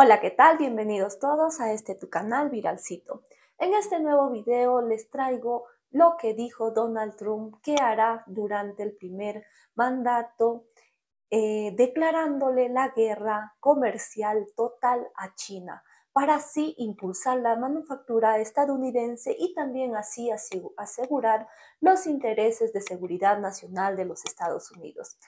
Hola, ¿qué tal? Bienvenidos todos a este tu canal Viralcito. En este nuevo video les traigo lo que dijo Donald Trump que hará durante el primer mandato, eh, declarándole la guerra comercial total a China para así impulsar la manufactura estadounidense y también así asegurar los intereses de seguridad nacional de los Estados Unidos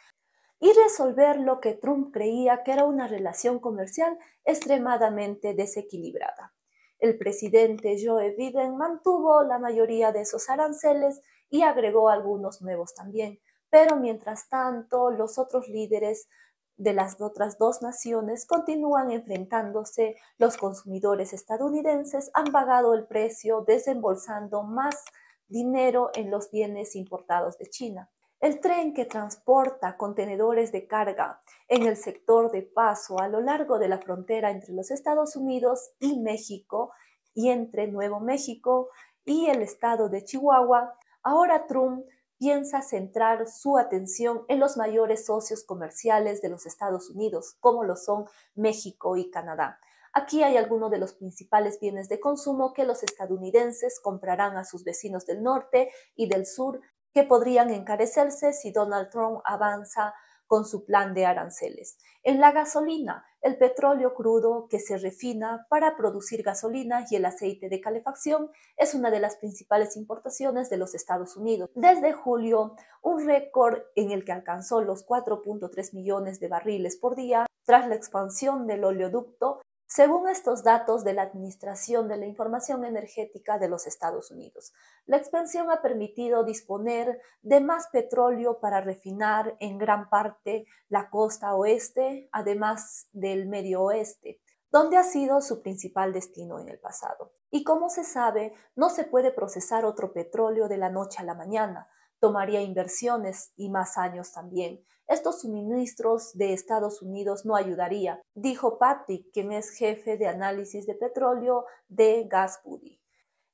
y resolver lo que Trump creía que era una relación comercial extremadamente desequilibrada. El presidente Joe Biden mantuvo la mayoría de esos aranceles y agregó algunos nuevos también, pero mientras tanto los otros líderes de las otras dos naciones continúan enfrentándose, los consumidores estadounidenses han pagado el precio desembolsando más dinero en los bienes importados de China. El tren que transporta contenedores de carga en el sector de paso a lo largo de la frontera entre los Estados Unidos y México y entre Nuevo México y el estado de Chihuahua, ahora Trump piensa centrar su atención en los mayores socios comerciales de los Estados Unidos, como lo son México y Canadá. Aquí hay algunos de los principales bienes de consumo que los estadounidenses comprarán a sus vecinos del norte y del sur que podrían encarecerse si Donald Trump avanza con su plan de aranceles. En la gasolina, el petróleo crudo que se refina para producir gasolina y el aceite de calefacción es una de las principales importaciones de los Estados Unidos. Desde julio, un récord en el que alcanzó los 4.3 millones de barriles por día tras la expansión del oleoducto según estos datos de la Administración de la Información Energética de los Estados Unidos, la expansión ha permitido disponer de más petróleo para refinar en gran parte la costa oeste, además del medio oeste, donde ha sido su principal destino en el pasado. Y como se sabe, no se puede procesar otro petróleo de la noche a la mañana, tomaría inversiones y más años también, estos suministros de Estados Unidos no ayudaría, dijo Patrick, quien es jefe de análisis de petróleo de Gasbuddy.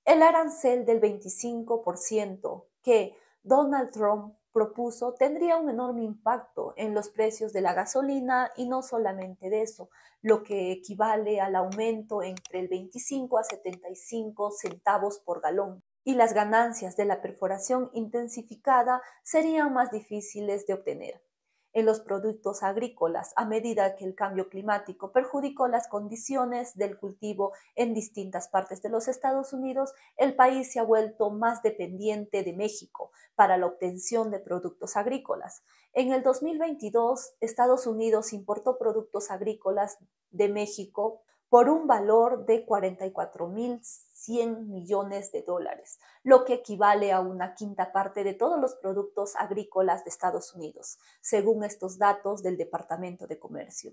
El arancel del 25% que Donald Trump propuso tendría un enorme impacto en los precios de la gasolina y no solamente de eso, lo que equivale al aumento entre el 25 a 75 centavos por galón. Y las ganancias de la perforación intensificada serían más difíciles de obtener en los productos agrícolas a medida que el cambio climático perjudicó las condiciones del cultivo en distintas partes de los Estados Unidos, el país se ha vuelto más dependiente de México para la obtención de productos agrícolas. En el 2022, Estados Unidos importó productos agrícolas de México por un valor de $44.000. mil 100 millones de dólares, lo que equivale a una quinta parte de todos los productos agrícolas de Estados Unidos, según estos datos del Departamento de Comercio.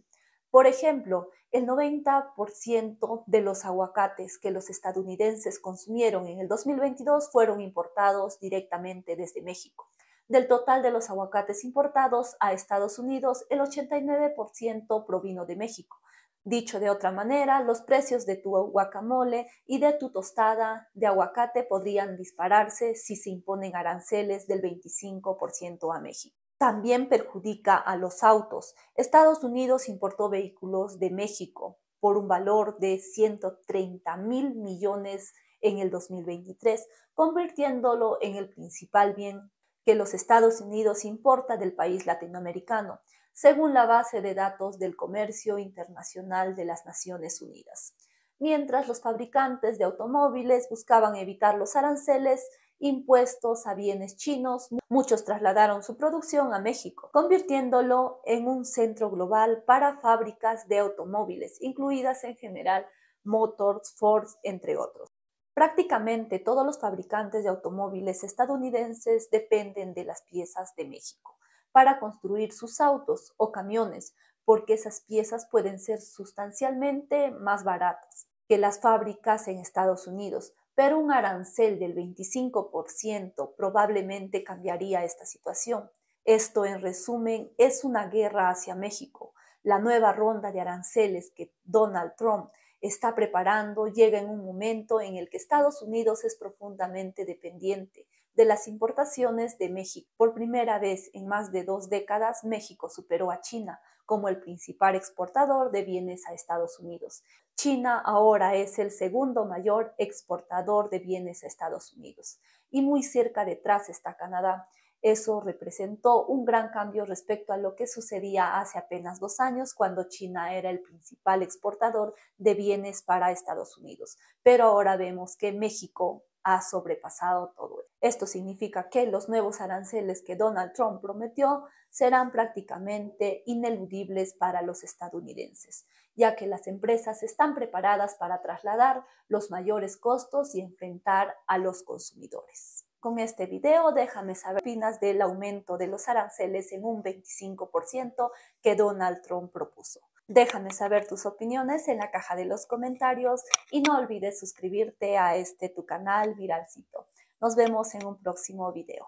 Por ejemplo, el 90% de los aguacates que los estadounidenses consumieron en el 2022 fueron importados directamente desde México. Del total de los aguacates importados a Estados Unidos, el 89% provino de México. Dicho de otra manera, los precios de tu guacamole y de tu tostada de aguacate podrían dispararse si se imponen aranceles del 25% a México. También perjudica a los autos. Estados Unidos importó vehículos de México por un valor de 130 mil millones en el 2023, convirtiéndolo en el principal bien que los Estados Unidos importa del país latinoamericano según la base de datos del Comercio Internacional de las Naciones Unidas. Mientras los fabricantes de automóviles buscaban evitar los aranceles, impuestos a bienes chinos, muchos trasladaron su producción a México, convirtiéndolo en un centro global para fábricas de automóviles, incluidas en general Motors, Ford, entre otros. Prácticamente todos los fabricantes de automóviles estadounidenses dependen de las piezas de México para construir sus autos o camiones, porque esas piezas pueden ser sustancialmente más baratas que las fábricas en Estados Unidos, pero un arancel del 25% probablemente cambiaría esta situación. Esto, en resumen, es una guerra hacia México. La nueva ronda de aranceles que Donald Trump está preparando llega en un momento en el que Estados Unidos es profundamente dependiente de las importaciones de México. Por primera vez en más de dos décadas, México superó a China como el principal exportador de bienes a Estados Unidos. China ahora es el segundo mayor exportador de bienes a Estados Unidos y muy cerca detrás está Canadá. Eso representó un gran cambio respecto a lo que sucedía hace apenas dos años cuando China era el principal exportador de bienes para Estados Unidos. Pero ahora vemos que México ha sobrepasado todo. Esto significa que los nuevos aranceles que Donald Trump prometió serán prácticamente ineludibles para los estadounidenses, ya que las empresas están preparadas para trasladar los mayores costos y enfrentar a los consumidores. Con este video déjame saber opinas del aumento de los aranceles en un 25% que Donald Trump propuso. Déjame saber tus opiniones en la caja de los comentarios y no olvides suscribirte a este tu canal Viralcito. Nos vemos en un próximo video.